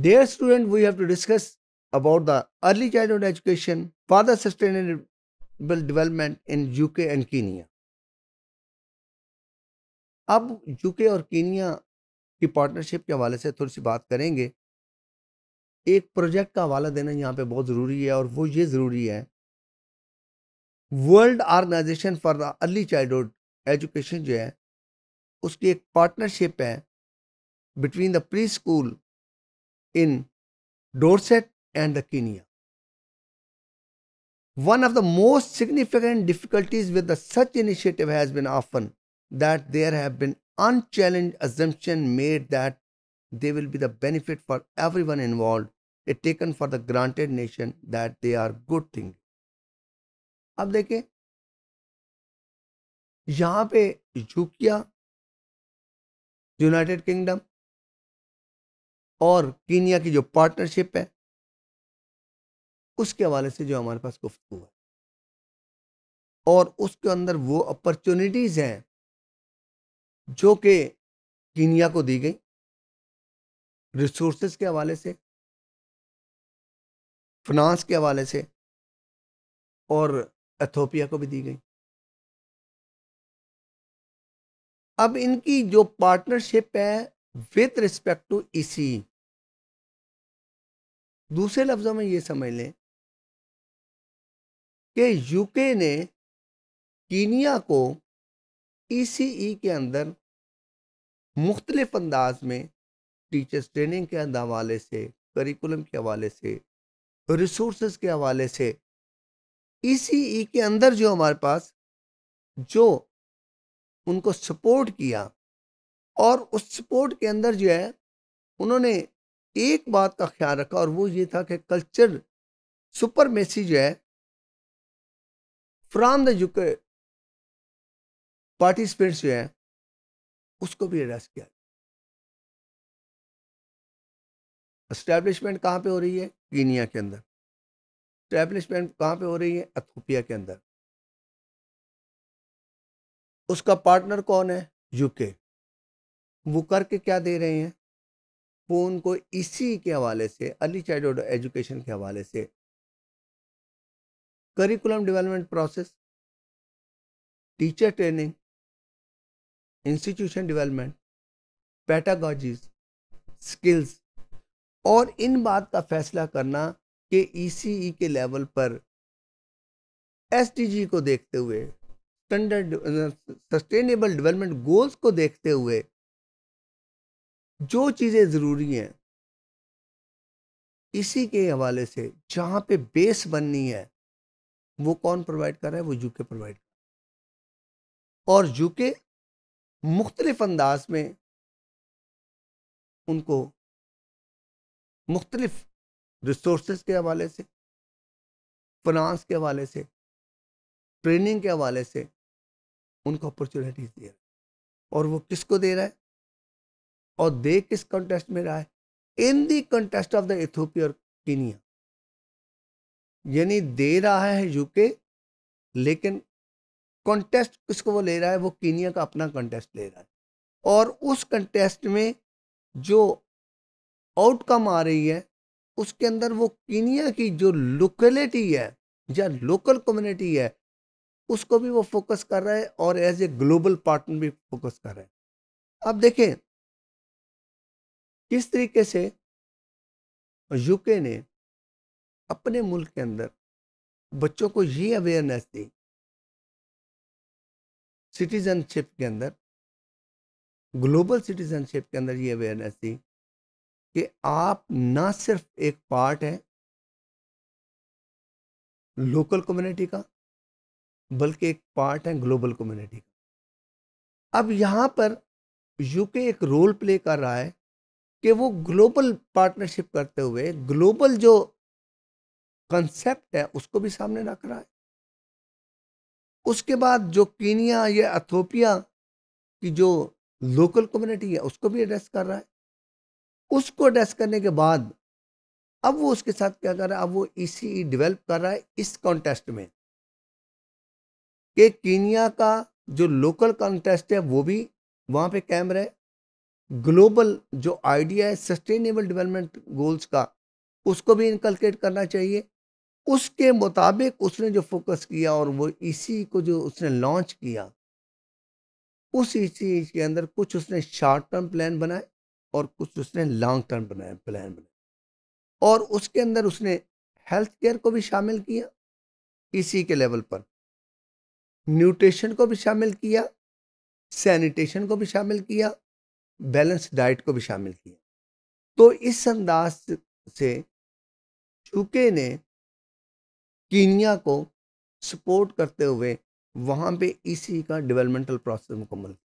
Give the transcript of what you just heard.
Dear student, we have to discuss about the early childhood education for the sustainable development in UK and Kenya. अब UK और Kenya की partnership के हवाले से थोड़ी सी बात करेंगे एक प्रोजेक्ट का हवाला देना यहाँ पे बहुत ज़रूरी है और वो ये ज़रूरी है world organisation for the early childhood education जो है उसकी एक पार्टनरशिप है between the preschool in Dorset and the Kenya. One of the most significant difficulties with the such initiative has been often that there have been unchallenged assumption made that they will be the benefit for everyone involved, it taken for the granted nation that they are good thing. अब देखें यहां पे यूकिया United Kingdom और Kenya की जो partnership है उसके हवाले से जो हमारे पास गुफ्तु है और उसके अंदर वो अपॉर्चुनिटीज़ हैं जो कि कीनिया को दी गई रिसोर्स के हवाले से फ्रांस के हवाले से और एथोपिया को भी दी गई अब इनकी जो पार्टनरशिप है विथ रिस्पेक्ट टू इसी दूसरे लफ्जों में ये समझ लें कि यूके ने कीनिया को ईसीई e e के अंदर मुख्तलिफ अंदाज में टीचर्स ट्रेनिंग के हवाले से करिकुलम के हवाले से रिसोर्स के हवाले से ईसीई e के अंदर जो हमारे पास जो उनको सपोर्ट किया और उस सपोर्ट के अंदर जो है उन्होंने एक बात का ख्याल रखा और वो ये था कि कल्चर सुपर मेसी जो है फ्राम द यूके पार्टिसिपेंट्स जो है उसको भी एड्रेस किया इस्टेब्लिशमेंट कहाँ पे हो रही है कीनिया के अंदर इस्टेब्लिशमेंट कहाँ पे हो रही है अथोपिया के अंदर उसका पार्टनर कौन है यूके वो करके क्या दे रहे हैं वो उनको इसी के हवाले से अर्ली चाइल्डहुड एजुकेशन के हवाले से curriculum development process teacher training institution development pedagogies skills और इन बात का फैसला करना कि ई e e के लेवल पर एस को देखते हुए स्टैंडर्ड सस्टेनेबल डेवलपमेंट गोल्स को देखते हुए जो चीज़ें ज़रूरी हैं इसी के हवाले से जहाँ पे बेस बननी है वो कौन प्रोवाइड कर रहा है वो यूके प्रोवाइड कर और यूके मुख्तलिफ अंदाज में उनको मुख्तलिफ रिसोर्स के हवाले से फनास के हवाले से ट्रेनिंग के हवाले से उनको अपॉर्चुनिटीज़ दे रहा है और वो किसको दे रहा है और दे किस कंटेस्ट में रहा है in the context of the Ethiopia और कीनिया यानी दे रहा है यूके लेकिन कंटेस्ट किसको वो ले रहा है वो कीनिया का अपना कंटेस्ट ले रहा है और उस कंटेस्ट में जो आउटकम आ रही है उसके अंदर वो कीनिया की जो लोकेलिटी है या लोकल कम्युनिटी है उसको भी वो फोकस कर रहा है और एज ए ग्लोबल पार्टनर भी फोकस कर रहा है अब देखें किस तरीके से यूके ने अपने मुल्क के अंदर बच्चों को ये अवेयरनेस दी सिटीजनशिप के अंदर ग्लोबल सिटीजनशिप के अंदर ये अवेयरनेस दी कि आप ना सिर्फ एक पार्ट है लोकल कम्युनिटी का बल्कि एक पार्ट है ग्लोबल कम्युनिटी का अब यहाँ पर यूके एक रोल प्ले कर रहा है कि वो ग्लोबल पार्टनरशिप करते हुए ग्लोबल जो कंसेप्ट है उसको भी सामने रख रहा है उसके बाद जो कीनिया या अथोपिया की जो लोकल कम्युनिटी है उसको भी एड्रेस कर रहा है उसको एड्रेस करने के बाद अब वो उसके साथ क्या कर रहा है अब वो इसी e डेवलप e कर रहा है इस कॉन्टेस्ट में कि कीनिया का जो लोकल कॉन्टेस्ट है वो भी वहाँ पे कैम रहे ग्लोबल जो आइडिया है सस्टेनेबल डेवलपमेंट गोल्स का उसको भी इनकलकेट करना चाहिए उसके मुताबिक उसने जो फोकस किया और वो इसी को जो उसने लॉन्च किया उस इसी के अंदर कुछ उसने शॉर्ट टर्म प्लान बनाए और कुछ उसने लॉन्ग टर्म बनाए प्लान बनाए और उसके अंदर उसने हेल्थ केयर को भी शामिल किया इसी के लेवल पर न्यूट्रिशन को भी शामिल किया सैनिटेशन को भी शामिल किया बैलेंस डाइट को भी शामिल किया तो इस अंदाज से चूके ने कीनिया को सपोर्ट करते हुए वहाँ पे इसी का डेवलपमेंटल प्रोसेस मुकम्मल किया